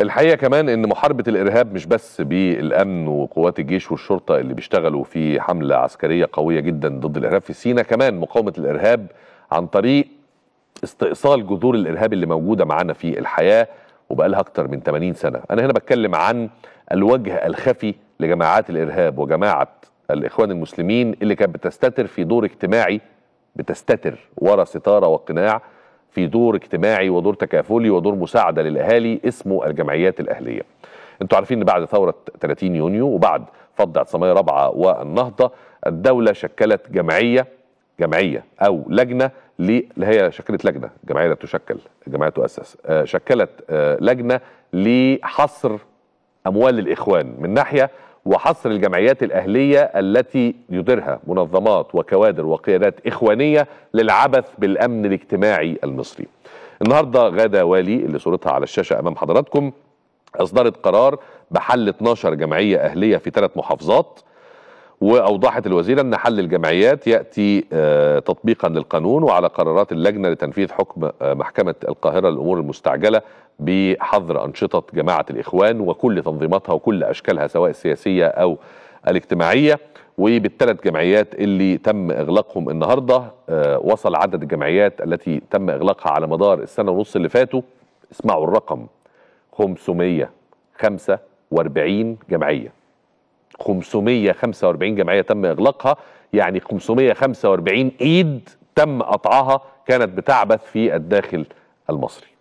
الحقيقه كمان ان محاربه الارهاب مش بس بالامن وقوات الجيش والشرطه اللي بيشتغلوا في حمله عسكريه قويه جدا ضد الارهاب في سينا كمان مقاومه الارهاب عن طريق استئصال جذور الارهاب اللي موجوده معانا في الحياه وبقالها اكتر من 80 سنه انا هنا بتكلم عن الوجه الخفي لجماعات الارهاب وجماعه الاخوان المسلمين اللي كانت بتستتر في دور اجتماعي بتستتر ورا ستاره وقناع في دور اجتماعي ودور تكافلي ودور مساعدة للأهالي اسمه الجمعيات الأهلية انتوا عارفين ان بعد ثورة 30 يونيو وبعد فض اعتصامية رابعة والنهضة الدولة شكلت جمعية جمعية أو لجنة اللي هي شكلت لجنة الجمعية لا تشكل الجمعية تؤسس آه، شكلت آه، لجنة لحصر أموال الإخوان من ناحية وحصر الجمعيات الأهلية التي يديرها منظمات وكوادر وقيادات إخوانية للعبث بالأمن الاجتماعي المصري النهاردة غادة والي اللي صورتها على الشاشة أمام حضراتكم أصدرت قرار بحل 12 جمعية أهلية في ثلاث محافظات واوضحت الوزيره ان حل الجمعيات ياتي آه، تطبيقا للقانون وعلى قرارات اللجنه لتنفيذ حكم آه، محكمه القاهره للامور المستعجله بحظر انشطه جماعه الاخوان وكل تنظيماتها وكل اشكالها سواء السياسيه او الاجتماعيه وبالثلاث جمعيات اللي تم اغلاقهم النهارده آه، وصل عدد الجمعيات التي تم اغلاقها على مدار السنه ونص اللي فاتوا اسمعوا الرقم 545 جمعيه 545 جمعيه تم اغلاقها يعني 545 ايد تم قطعها كانت بتعبث في الداخل المصري